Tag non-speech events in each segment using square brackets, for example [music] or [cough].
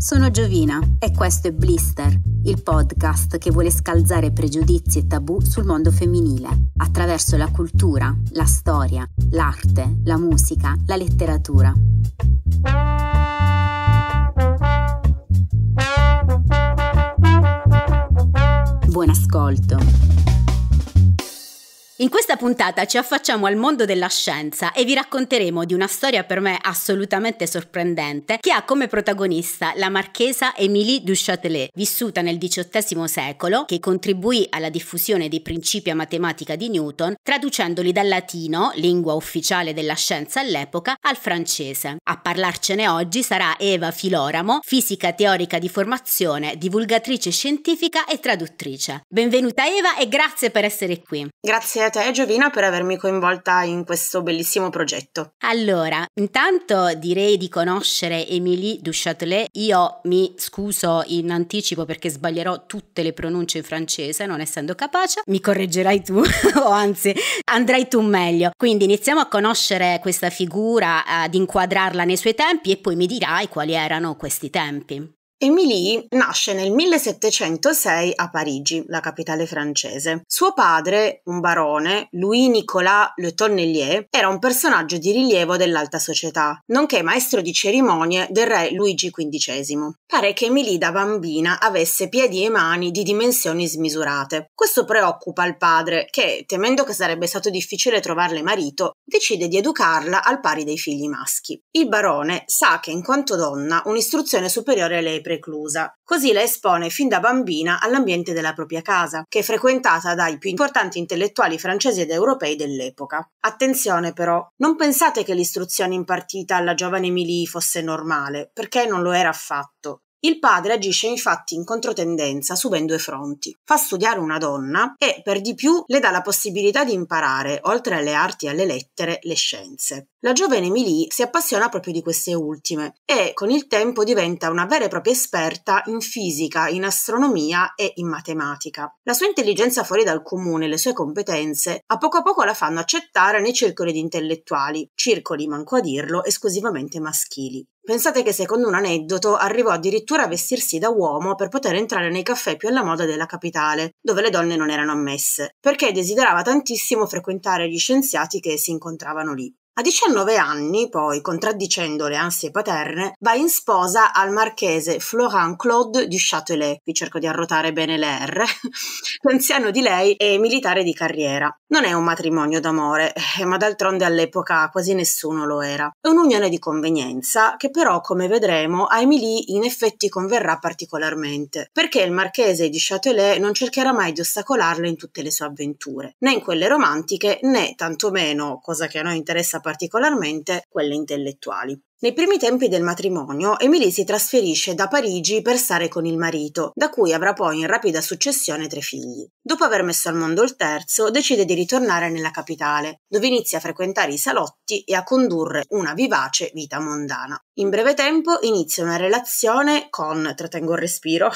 Sono Giovina e questo è Blister, il podcast che vuole scalzare pregiudizi e tabù sul mondo femminile, attraverso la cultura, la storia, l'arte, la musica, la letteratura. Buon ascolto. In questa puntata ci affacciamo al mondo della scienza e vi racconteremo di una storia per me assolutamente sorprendente che ha come protagonista la marchesa Émilie du Châtelet, vissuta nel XVIII secolo, che contribuì alla diffusione dei principi a matematica di Newton, traducendoli dal latino, lingua ufficiale della scienza all'epoca, al francese. A parlarcene oggi sarà Eva Filoramo, fisica teorica di formazione, divulgatrice scientifica e traduttrice. Benvenuta Eva e grazie per essere qui. Grazie a a te Giovina per avermi coinvolta in questo bellissimo progetto. Allora, intanto direi di conoscere Emilie Duchâtelet. Io mi scuso in anticipo perché sbaglierò tutte le pronunce in francese, non essendo capace. Mi correggerai tu, [laughs] o anzi, andrai tu meglio. Quindi iniziamo a conoscere questa figura, ad inquadrarla nei suoi tempi e poi mi dirai quali erano questi tempi. Émilie nasce nel 1706 a Parigi, la capitale francese. Suo padre, un barone, Louis-Nicolas Le Tonnelier, era un personaggio di rilievo dell'alta società, nonché maestro di cerimonie del re Luigi XV. Pare che Émilie da bambina avesse piedi e mani di dimensioni smisurate. Questo preoccupa il padre, che, temendo che sarebbe stato difficile trovarle marito, decide di educarla al pari dei figli maschi. Il barone sa che in quanto donna un'istruzione superiore le è preclusa. Così la espone fin da bambina all'ambiente della propria casa, che è frequentata dai più importanti intellettuali francesi ed europei dell'epoca. Attenzione però, non pensate che l'istruzione impartita alla giovane Emily fosse normale, perché non lo era affatto. Il padre agisce infatti in controtendenza subendo ben due fronti. Fa studiare una donna e, per di più, le dà la possibilità di imparare, oltre alle arti e alle lettere, le scienze. La giovane Emily si appassiona proprio di queste ultime e con il tempo diventa una vera e propria esperta in fisica, in astronomia e in matematica. La sua intelligenza fuori dal comune e le sue competenze a poco a poco la fanno accettare nei circoli di intellettuali, circoli, manco a dirlo, esclusivamente maschili. Pensate che secondo un aneddoto arrivò addirittura a vestirsi da uomo per poter entrare nei caffè più alla moda della capitale, dove le donne non erano ammesse, perché desiderava tantissimo frequentare gli scienziati che si incontravano lì. A 19 anni, poi, contraddicendo le ansie paterne, va in sposa al marchese Florent Claude du Châtelet, vi cerco di arrotare bene le R, [laughs] l'anziano di lei è militare di carriera. Non è un matrimonio d'amore, eh, ma d'altronde all'epoca quasi nessuno lo era. È un'unione di convenienza che però, come vedremo, a Emilie in effetti converrà particolarmente, perché il marchese di Châtelet non cercherà mai di ostacolarla in tutte le sue avventure, né in quelle romantiche, né tantomeno, cosa che a noi interessa particolarmente quelle intellettuali. Nei primi tempi del matrimonio, Emily si trasferisce da Parigi per stare con il marito, da cui avrà poi in rapida successione tre figli. Dopo aver messo al mondo il terzo, decide di ritornare nella capitale, dove inizia a frequentare i salotti e a condurre una vivace vita mondana. In breve tempo inizia una relazione con, trattengo il respiro,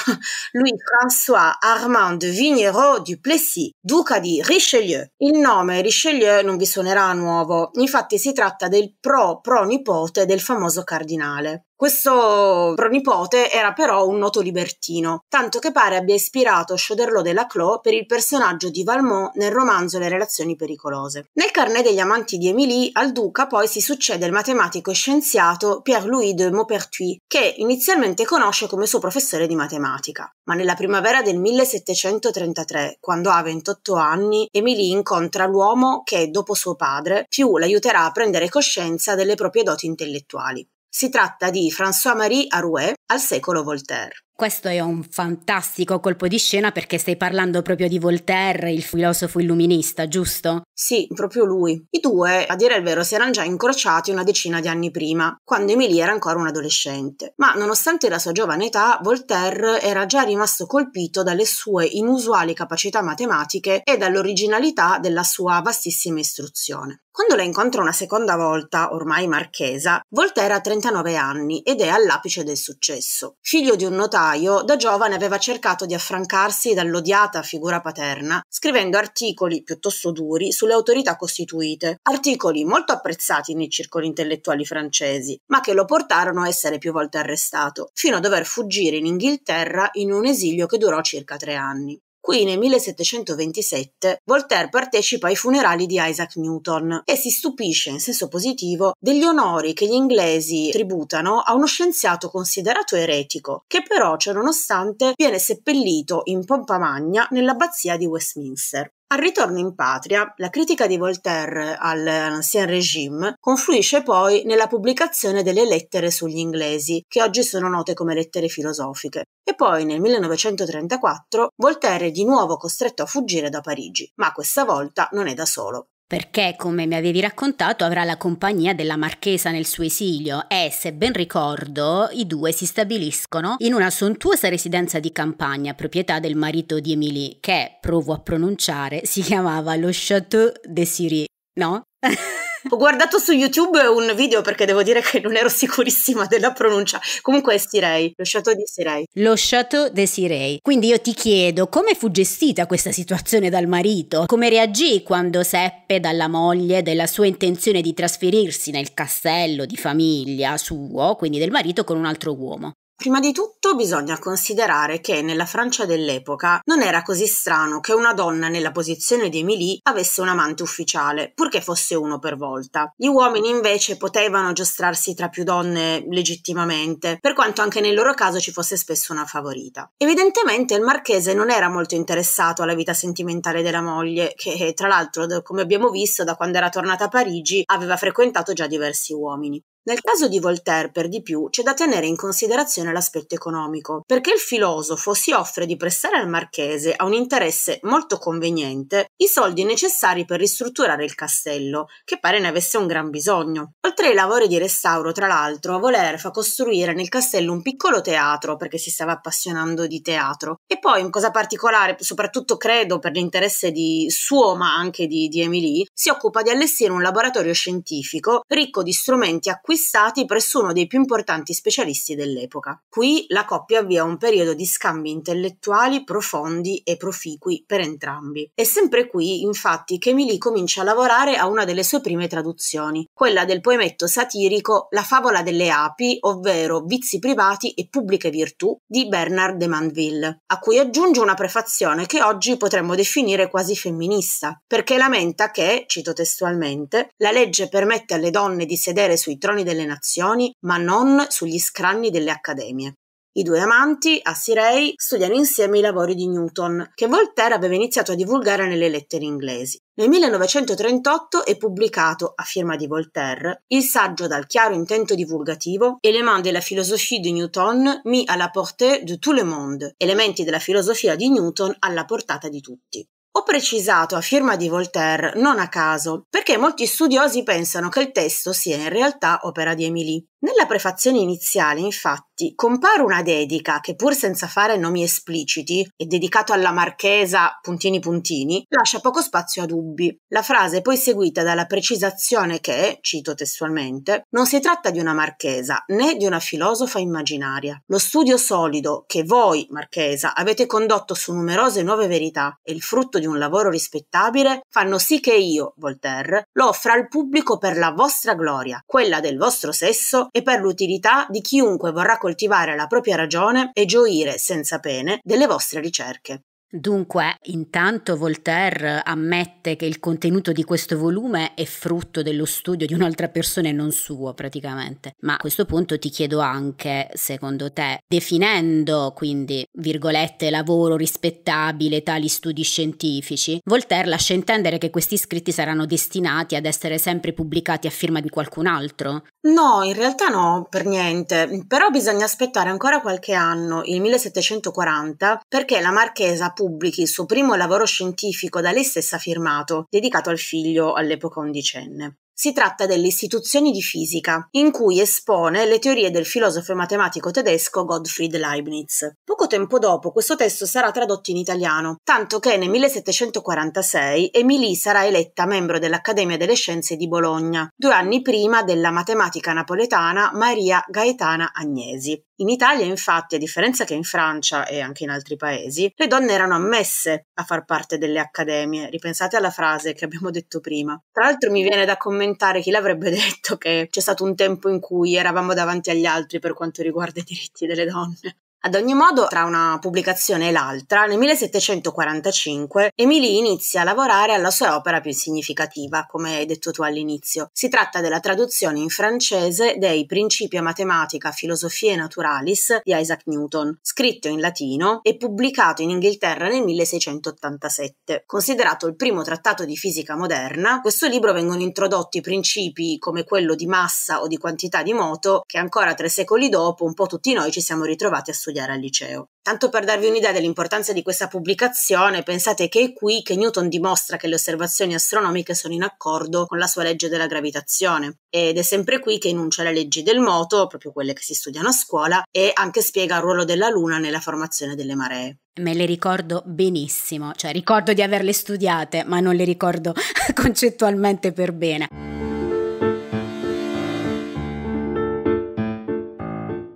Louis-François [laughs] Armand de du Plessis, duca di Richelieu. Il nome Richelieu non vi suonerà nuovo, infatti si tratta del pro-pronipote del famoso cardinale. Questo pronipote era però un noto libertino, tanto che pare abbia ispirato Chauderlot Delaclos per il personaggio di Valmont nel romanzo Le relazioni pericolose. Nel carnet degli amanti di Émilie, al duca poi si succede il matematico e scienziato Pierre-Louis de Maupertuis, che inizialmente conosce come suo professore di matematica. Ma nella primavera del 1733, quando ha 28 anni, Émilie incontra l'uomo che, dopo suo padre, più l'aiuterà a prendere coscienza delle proprie doti intellettuali. Si tratta di François-Marie Arouet al secolo Voltaire. Questo è un fantastico colpo di scena perché stai parlando proprio di Voltaire, il filosofo illuminista, giusto? Sì, proprio lui. I due, a dire il vero, si erano già incrociati una decina di anni prima, quando Emilie era ancora un adolescente. Ma nonostante la sua giovane età, Voltaire era già rimasto colpito dalle sue inusuali capacità matematiche e dall'originalità della sua vastissima istruzione. Quando la incontra una seconda volta, ormai marchesa, Voltaire ha 39 anni ed è all'apice del successo. Figlio di un notaio, da giovane aveva cercato di affrancarsi dall'odiata figura paterna, scrivendo articoli piuttosto duri sulle autorità costituite, articoli molto apprezzati nei circoli intellettuali francesi, ma che lo portarono a essere più volte arrestato, fino a dover fuggire in Inghilterra in un esilio che durò circa tre anni. Qui nel 1727 Voltaire partecipa ai funerali di Isaac Newton e si stupisce, in senso positivo, degli onori che gli inglesi tributano a uno scienziato considerato eretico, che però, ciononostante, viene seppellito in pompa magna nell'abbazia di Westminster. Al ritorno in patria, la critica di Voltaire all'Ancien Régime confluisce poi nella pubblicazione delle lettere sugli inglesi, che oggi sono note come lettere filosofiche. E poi nel 1934 Voltaire è di nuovo costretto a fuggire da Parigi, ma questa volta non è da solo perché, come mi avevi raccontato, avrà la compagnia della marchesa nel suo esilio e, se ben ricordo, i due si stabiliscono in una sontuosa residenza di campagna, proprietà del marito di Emilie, che, provo a pronunciare, si chiamava lo Château de Siri, no? [laughs] Ho guardato su YouTube un video perché devo dire che non ero sicurissima della pronuncia. Comunque è Sirei, lo Chateau di Sirei. Lo Chateau de Sirei. Quindi io ti chiedo come fu gestita questa situazione dal marito? Come reagì quando seppe dalla moglie della sua intenzione di trasferirsi nel castello di famiglia suo, quindi del marito, con un altro uomo? Prima di tutto bisogna considerare che nella Francia dell'epoca non era così strano che una donna nella posizione di Emilie avesse un amante ufficiale, purché fosse uno per volta. Gli uomini invece potevano giostrarsi tra più donne legittimamente, per quanto anche nel loro caso ci fosse spesso una favorita. Evidentemente il marchese non era molto interessato alla vita sentimentale della moglie, che tra l'altro, come abbiamo visto, da quando era tornata a Parigi aveva frequentato già diversi uomini. Nel caso di Voltaire, per di più, c'è da tenere in considerazione l'aspetto economico, perché il filosofo si offre di prestare al marchese, a un interesse molto conveniente, i soldi necessari per ristrutturare il castello, che pare ne avesse un gran bisogno. Oltre ai lavori di restauro, tra l'altro, Voltaire fa costruire nel castello un piccolo teatro, perché si stava appassionando di teatro. E poi, in cosa particolare, soprattutto credo per l'interesse di suo, ma anche di, di Emily, si occupa di allestire un laboratorio scientifico ricco di strumenti acquisiti acquistati presso uno dei più importanti specialisti dell'epoca. Qui la coppia avvia un periodo di scambi intellettuali profondi e proficui per entrambi. È sempre qui, infatti, che Emily comincia a lavorare a una delle sue prime traduzioni, quella del poemetto satirico La favola delle api, ovvero Vizi privati e pubbliche virtù di Bernard de Mandeville, a cui aggiunge una prefazione che oggi potremmo definire quasi femminista, perché lamenta che, cito testualmente, la legge permette alle donne di sedere sui troni delle nazioni, ma non sugli scranni delle accademie. I due amanti, a Sirei, studiano insieme i lavori di Newton, che Voltaire aveva iniziato a divulgare nelle lettere inglesi. Nel 1938 è pubblicato, a firma di Voltaire, il saggio dal chiaro intento divulgativo Éléments de la philosophie di Newton mis à la portée de tout le monde, elementi della filosofia di Newton alla portata di tutti. Ho precisato a firma di Voltaire non a caso, perché molti studiosi pensano che il testo sia in realtà opera di Émilie. Nella prefazione iniziale, infatti, compare una dedica che, pur senza fare nomi espliciti è dedicato alla marchesa puntini puntini, lascia poco spazio a dubbi. La frase è poi seguita dalla precisazione che, cito testualmente, non si tratta di una marchesa né di una filosofa immaginaria. Lo studio solido che voi, marchesa, avete condotto su numerose nuove verità e il frutto di un lavoro rispettabile fanno sì che io, Voltaire, lo offra al pubblico per la vostra gloria, quella del vostro sesso e per l'utilità di chiunque vorrà coltivare la propria ragione e gioire senza pene delle vostre ricerche. Dunque, intanto Voltaire ammette che il contenuto di questo volume è frutto dello studio di un'altra persona e non suo praticamente, ma a questo punto ti chiedo anche, secondo te, definendo quindi, virgolette, lavoro rispettabile tali studi scientifici, Voltaire lascia intendere che questi scritti saranno destinati ad essere sempre pubblicati a firma di qualcun altro? No, in realtà no, per niente, però bisogna aspettare ancora qualche anno, il 1740, perché la marchesa appunto pubblichi il suo primo lavoro scientifico da lei stessa firmato, dedicato al figlio all'epoca undicenne. Si tratta delle istituzioni di fisica, in cui espone le teorie del filosofo e matematico tedesco Gottfried Leibniz. Poco tempo dopo questo testo sarà tradotto in italiano, tanto che nel 1746 Emilie sarà eletta membro dell'Accademia delle Scienze di Bologna, due anni prima della matematica napoletana Maria Gaetana Agnesi. In Italia, infatti, a differenza che in Francia e anche in altri paesi, le donne erano ammesse a far parte delle accademie. Ripensate alla frase che abbiamo detto prima. Tra l'altro mi viene da commentare chi l'avrebbe detto che c'è stato un tempo in cui eravamo davanti agli altri per quanto riguarda i diritti delle donne. Ad ogni modo, tra una pubblicazione e l'altra, nel 1745 Emily inizia a lavorare alla sua opera più significativa, come hai detto tu all'inizio. Si tratta della traduzione in francese dei Principia Mathematica Philosophiae Naturalis di Isaac Newton, scritto in latino e pubblicato in Inghilterra nel 1687. Considerato il primo trattato di fisica moderna, in questo libro vengono introdotti principi come quello di massa o di quantità di moto che ancora tre secoli dopo un po' tutti noi ci siamo ritrovati a studiare studiare al liceo. Tanto per darvi un'idea dell'importanza di questa pubblicazione, pensate che è qui che Newton dimostra che le osservazioni astronomiche sono in accordo con la sua legge della gravitazione ed è sempre qui che enuncia le leggi del moto, proprio quelle che si studiano a scuola, e anche spiega il ruolo della Luna nella formazione delle maree. Me le ricordo benissimo, cioè ricordo di averle studiate, ma non le ricordo [laughs] concettualmente per bene.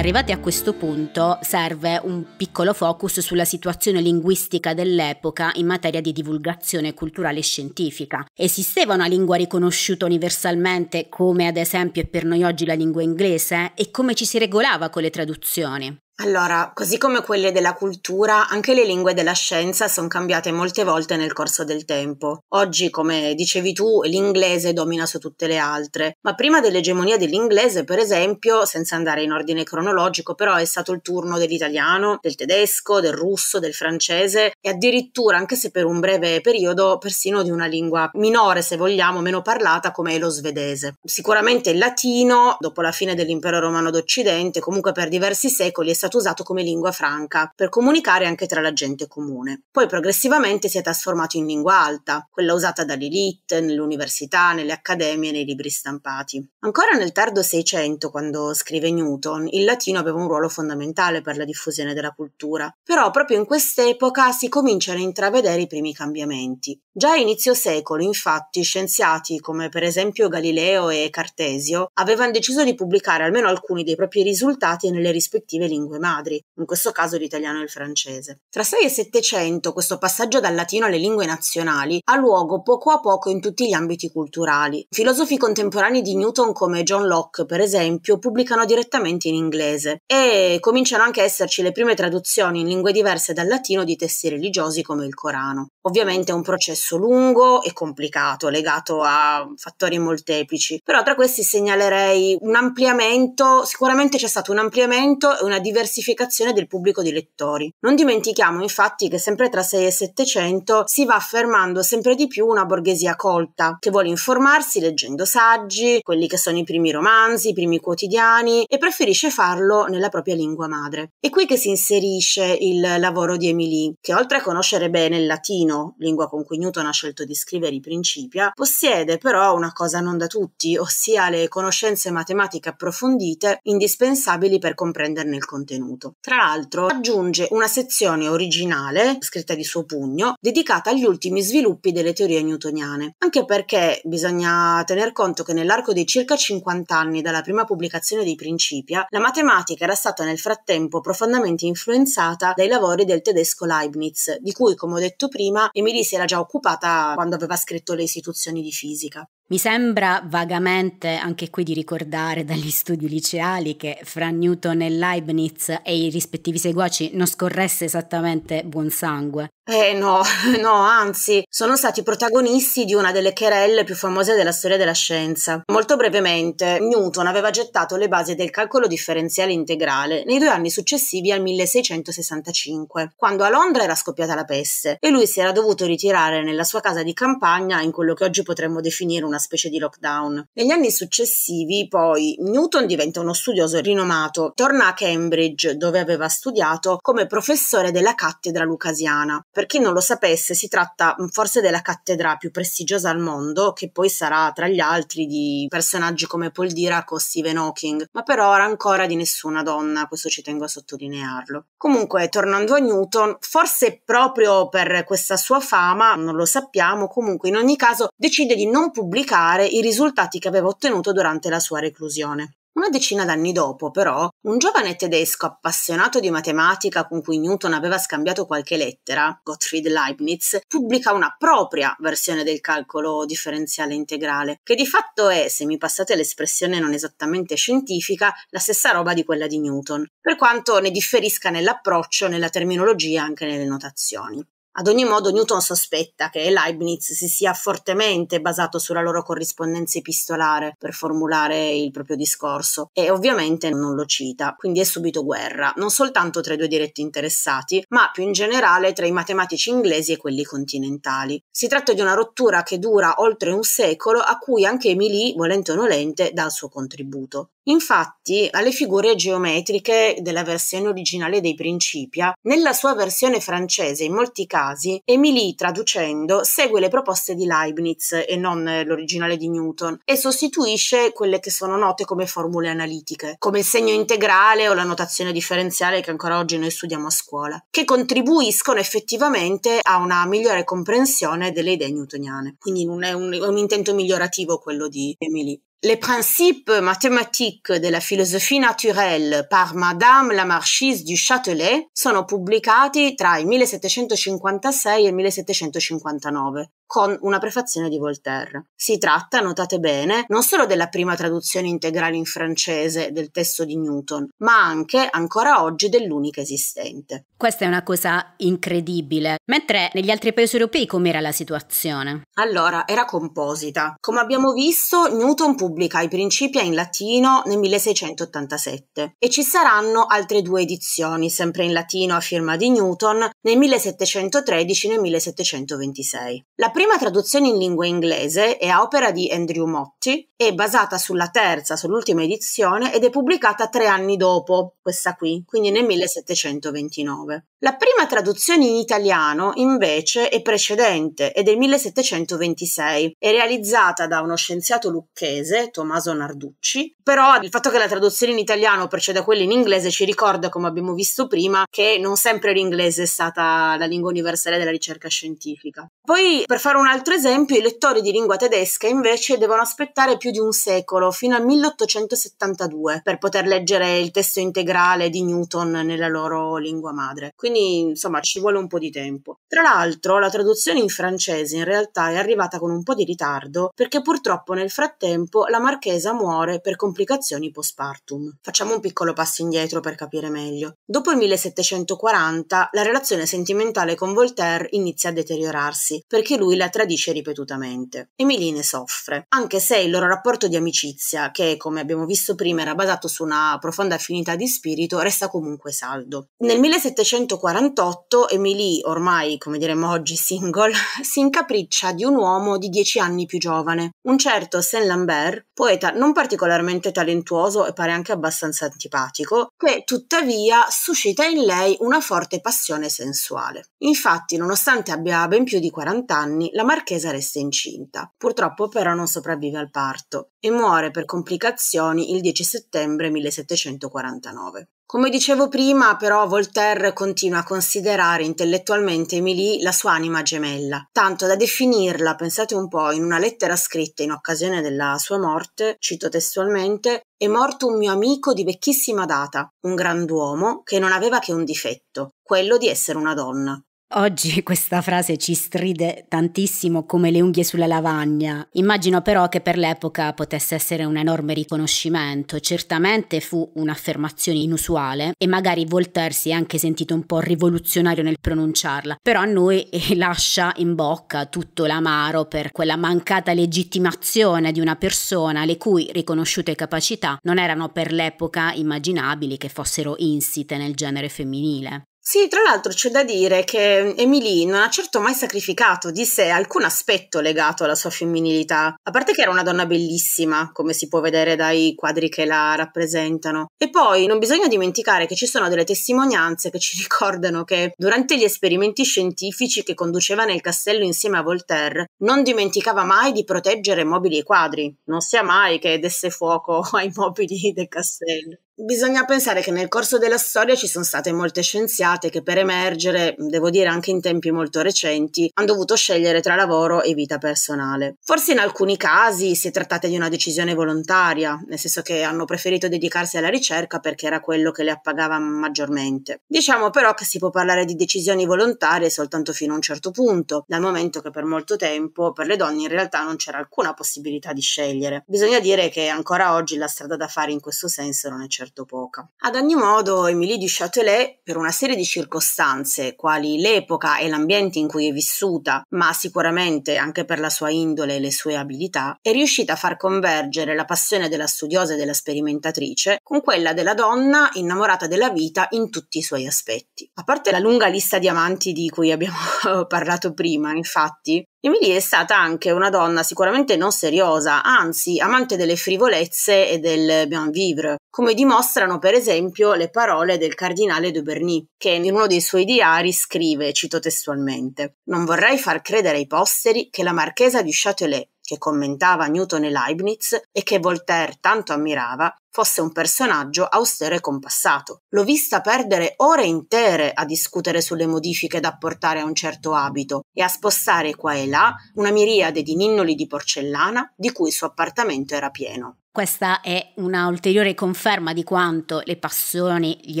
Arrivati a questo punto serve un piccolo focus sulla situazione linguistica dell'epoca in materia di divulgazione culturale e scientifica. Esisteva una lingua riconosciuta universalmente come ad esempio è per noi oggi la lingua inglese e come ci si regolava con le traduzioni? Allora, così come quelle della cultura, anche le lingue della scienza sono cambiate molte volte nel corso del tempo. Oggi, come dicevi tu, l'inglese domina su tutte le altre, ma prima dell'egemonia dell'inglese, per esempio, senza andare in ordine cronologico, però è stato il turno dell'italiano, del tedesco, del russo, del francese e addirittura, anche se per un breve periodo, persino di una lingua minore, se vogliamo, meno parlata come è lo svedese. Sicuramente il latino, dopo la fine dell'impero romano d'Occidente, comunque per diversi secoli è stato stato usato come lingua franca per comunicare anche tra la gente comune. Poi progressivamente si è trasformato in lingua alta, quella usata dall'elite, nell'università, nelle accademie nei libri stampati. Ancora nel tardo Seicento, quando scrive Newton, il latino aveva un ruolo fondamentale per la diffusione della cultura, però proprio in quest'epoca si cominciano a intravedere i primi cambiamenti. Già a inizio secolo, infatti, scienziati come per esempio Galileo e Cartesio avevano deciso di pubblicare almeno alcuni dei propri risultati nelle rispettive lingue madri, in questo caso l'italiano e il francese. Tra 6 e 700 questo passaggio dal latino alle lingue nazionali ha luogo poco a poco in tutti gli ambiti culturali. Filosofi contemporanei di Newton come John Locke, per esempio, pubblicano direttamente in inglese e cominciano anche a esserci le prime traduzioni in lingue diverse dal latino di testi religiosi come il Corano. Ovviamente è un processo lungo e complicato, legato a fattori molteplici, però tra questi segnalerei un ampliamento, sicuramente c'è stato un ampliamento e una diversificazione del pubblico di lettori. Non dimentichiamo infatti che sempre tra 6 e 700 si va affermando sempre di più una borghesia colta, che vuole informarsi leggendo saggi, quelli che sono i primi romanzi, i primi quotidiani e preferisce farlo nella propria lingua madre. È qui che si inserisce il lavoro di Emily, che oltre a conoscere bene il latino, latino, lingua con cui Newton ha scelto di scrivere i Principia, ah, possiede però una cosa non da tutti, ossia le conoscenze matematiche approfondite indispensabili per comprenderne il contenuto. Tra l'altro aggiunge una sezione originale, scritta di suo pugno, dedicata agli ultimi sviluppi delle teorie newtoniane, anche perché bisogna tener conto che nell'arco dei circa 50 anni dalla prima pubblicazione dei Principia, ah, la matematica era stata nel frattempo profondamente influenzata dai lavori del tedesco Leibniz, di cui, come ho detto prima, prima e Miri si era già occupata quando aveva scritto le istituzioni di fisica. Mi sembra vagamente anche qui di ricordare dagli [laughs] studi liceali che fra Newton e Leibniz e i rispettivi seguaci non scorresse esattamente buon sangue. Eh no, [laughs] no, anzi, sono stati protagonisti di una delle querelle più famose della storia della scienza. Molto brevemente, Newton aveva gettato le basi del calcolo differenziale integrale nei due anni successivi al 1665, quando a Londra era scoppiata la peste e lui si era dovuto ritirare nella sua casa di campagna in quello che oggi potremmo definire una specie di lockdown. Negli anni successivi, poi, Newton diventa uno studioso rinomato, torna a Cambridge, dove aveva studiato come professore della cattedra lucasiana. Per chi non lo sapesse, si tratta mm, forse della cattedra più prestigiosa al mondo, che poi sarà tra gli altri di personaggi come Paul Dirac o Stephen Hawking, ma per ora ancora di nessuna donna, questo ci tengo a sottolinearlo. Comunque, tornando a Newton, forse proprio per questa sua fama, non lo sappiamo, comunque in ogni caso decide di non pubblicare replicare i risultati che aveva ottenuto durante la sua reclusione. Una decina d'anni dopo, però, un giovane tedesco appassionato di matematica con cui Newton aveva scambiato qualche lettera, Gottfried Leibniz, pubblica una propria versione del calcolo differenziale integrale, che di fatto è, se mi passate l'espressione non esattamente scientifica, la stessa roba di quella di Newton, per quanto ne differisca nell'approccio, nella terminologia e anche nelle notazioni. Ad ogni modo Newton sospetta che Leibniz si sia fortemente basato sulla loro corrispondenza epistolare per formulare il proprio discorso e ovviamente non lo cita, quindi è subito guerra, non soltanto tra i due diretti interessati, ma più in generale tra i matematici inglesi e quelli continentali. Si tratta di una rottura che dura oltre un secolo a cui anche Emily, volente o nolente, dà il suo contributo. Infatti, alle figure geometriche della versione originale dei Principia, nella sua versione francese in molti casi, Emily, traducendo, segue le proposte di Leibniz e non l'originale di Newton e sostituisce quelle che sono note come formule analitiche, come il segno integrale o la notazione differenziale che ancora oggi noi studiamo a scuola, che contribuiscono effettivamente a una migliore comprensione delle idee newtoniane. Quindi non è un, è un intento migliorativo quello di Emily les principes mathématiques de la philosophie naturelle par Madame la Marchise du Châtelet sono pubblicati tra il 1756 e il 1759 con una prefazione di Voltaire. Si tratta, notate bene, non solo della prima traduzione integrale in francese del testo di Newton, ma anche, ancora oggi, dell'unica esistente. Questa è una cosa incredibile. Mentre negli altri paesi europei com'era la situazione? Allora, era composita. Come abbiamo visto, Newton pubblica i Principia in latino nel 1687 e ci saranno altre due edizioni, sempre in latino a firma di Newton, nel 1713 e nel 1726. La prima traduzione in lingua inglese è a opera di Andrew Motti, è basata sulla terza, sull'ultima edizione ed è pubblicata tre anni dopo questa qui, quindi nel 1729. La prima traduzione in italiano, invece, è precedente, è del 1726, è realizzata da uno scienziato lucchese, Tommaso Narducci, però il fatto che la traduzione in italiano preceda quella in inglese ci ricorda, come abbiamo visto prima, che non sempre l'inglese è stata la lingua universale della ricerca scientifica. Poi, per fare un altro esempio, i lettori di lingua tedesca invece devono aspettare più di un secolo, fino al 1872, per poter leggere il testo integrale di Newton nella loro lingua madre. Quindi quindi insomma ci vuole un po' di tempo. Tra l'altro la traduzione in francese in realtà è arrivata con un po' di ritardo perché purtroppo nel frattempo la marchesa muore per complicazioni postpartum. Facciamo un piccolo passo indietro per capire meglio. Dopo il 1740 la relazione sentimentale con Voltaire inizia a deteriorarsi perché lui la tradisce ripetutamente. Emiline soffre, anche se il loro rapporto di amicizia, che come abbiamo visto prima era basato su una profonda affinità di spirito, resta comunque saldo. Nel 1740 1948 Emily, ormai come diremmo oggi single, [laughs] si incapriccia di un uomo di dieci anni più giovane, un certo Saint Lambert, poeta non particolarmente talentuoso e pare anche abbastanza antipatico, che tuttavia suscita in lei una forte passione sensuale. Infatti, nonostante abbia ben più di 40 anni, la marchesa resta incinta. Purtroppo però non sopravvive al parto e muore per complicazioni il 10 settembre 1749. Come dicevo prima, però, Voltaire continua a considerare intellettualmente Émilie la sua anima gemella, tanto da definirla, pensate un po', in una lettera scritta in occasione della sua morte, cito testualmente, è morto un mio amico di vecchissima data, un grand'uomo che non aveva che un difetto, quello di essere una donna. Oggi [laughs] questa frase ci stride tantissimo come le unghie sulla lavagna. Immagino però che per l'epoca potesse essere un enorme riconoscimento. Certamente fu un'affermazione inusuale e magari Voltaire si è anche sentito un po' rivoluzionario nel pronunciarla, però a noi eh, [laughs] lascia in bocca tutto l'amaro per quella mancata legittimazione di una persona le cui riconosciute capacità non erano per l'epoca immaginabili che fossero insite nel genere femminile. Sì, tra l'altro c'è da dire che Emily non ha certo mai sacrificato di sé alcun aspetto legato alla sua femminilità, a parte che era una donna bellissima, come si può vedere dai quadri che la rappresentano. E poi non bisogna dimenticare che ci sono delle testimonianze che ci [laughs] ricordano che durante gli esperimenti scientifici che conduceva nel castello insieme a Voltaire, non dimenticava mai di proteggere mobili e quadri, non sia mai che desse fuoco [laughs] ai mobili del castello bisogna pensare che nel corso della storia ci sono state molte scienziate che per emergere, devo dire anche in tempi molto recenti, hanno dovuto scegliere tra lavoro e vita personale. Forse in alcuni casi si è trattata di una decisione volontaria, nel senso che hanno preferito dedicarsi alla ricerca perché era quello che le appagava maggiormente. Diciamo però che si può parlare di decisioni volontarie soltanto fino a un certo punto, dal momento che per molto tempo per le donne in realtà non c'era alcuna possibilità di scegliere. Bisogna dire che ancora oggi la strada da fare in questo senso non è certa certo poca. Ad ogni modo, Emilie du Châtelet, per una serie di circostanze, quali l'epoca e l'ambiente in cui è vissuta, ma sicuramente anche per la sua indole e le sue abilità, è riuscita a far convergere la passione della studiosa e della sperimentatrice con quella della donna innamorata della vita in tutti i suoi aspetti. A parte la lunga lista di amanti di cui abbiamo [laughs] parlato prima, infatti, Emilie è stata anche una donna sicuramente non seriosa, anzi amante delle frivolezze e del bien vivre, come dimostrano per esempio le parole del cardinale d'Auberny, che in uno dei suoi diari scrive, cito testualmente, Non vorrei far credere ai posteri che la marchesa di Châtelet, che commentava Newton e Leibniz e che Voltaire tanto ammirava, fosse un personaggio austero e compassato. L'ho vista perdere ore intere a discutere sulle modifiche da apportare a un certo abito e a spostare qua e là una miriade di ninnoli di porcellana di cui il suo appartamento era pieno. Questa è una ulteriore conferma di quanto le passioni, gli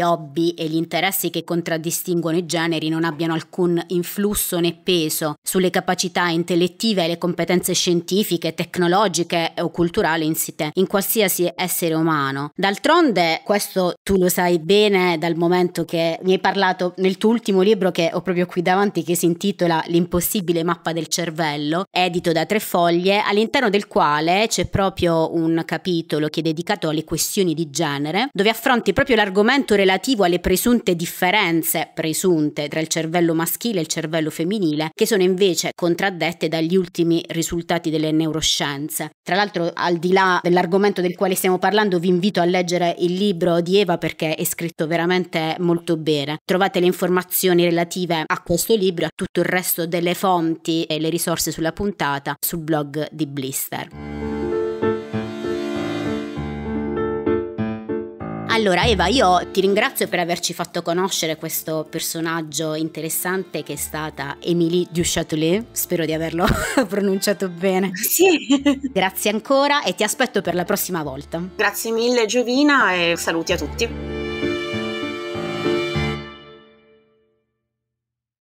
hobby e gli interessi che contraddistinguono i generi non abbiano alcun influsso né peso sulle capacità intellettive e le competenze scientifiche, tecnologiche o culturali in sé, in qualsiasi essere umano. D'altronde, questo tu lo sai bene dal momento che mi hai parlato nel tuo ultimo libro che ho proprio qui davanti che si intitola L'impossibile mappa del cervello, edito da tre foglie, all'interno del quale c'è proprio un capitolo capitolo che è dedicato alle questioni di genere, dove affronti proprio l'argomento relativo alle presunte differenze, presunte, tra il cervello maschile e il cervello femminile, che sono invece contraddette dagli ultimi risultati delle neuroscienze. Tra l'altro, al di là dell'argomento del quale stiamo parlando, vi invito a leggere il libro di Eva perché è scritto veramente molto bene. Trovate le informazioni relative a questo libro e a tutto il resto delle fonti e le risorse sulla puntata sul blog di Blister. Allora Eva, io ti ringrazio per averci fatto conoscere questo personaggio interessante che è stata Émilie du spero di averlo [laughs] pronunciato bene. Sì. Grazie ancora e ti aspetto per la prossima volta. Grazie mille Giovina e saluti a tutti.